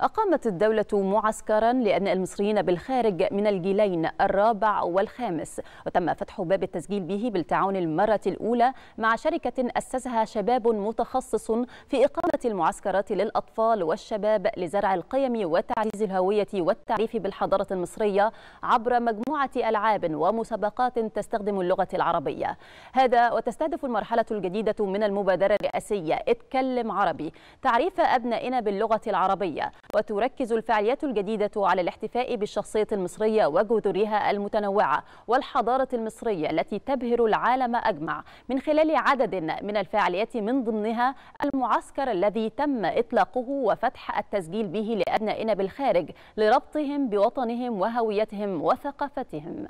أقامت الدولة معسكرا لأبناء المصريين بالخارج من الجيلين الرابع والخامس وتم فتح باب التسجيل به بالتعاون المرة الأولى مع شركة أسسها شباب متخصص في إقامة المعسكرات للأطفال والشباب لزرع القيم وتعزيز الهوية والتعريف بالحضارة المصرية عبر مجموعة ألعاب ومسابقات تستخدم اللغة العربية هذا وتستهدف المرحلة الجديدة من المبادرة الرئاسية اتكلم عربي تعريف أبنائنا باللغة العربية وتركز الفعاليات الجديدة على الاحتفاء بالشخصية المصرية وجذورها المتنوعة والحضارة المصرية التي تبهر العالم أجمع من خلال عدد من الفعاليات من ضمنها المعسكر الذي تم إطلاقه وفتح التسجيل به لأبنائنا بالخارج لربطهم بوطنهم وهويتهم وثقافتهم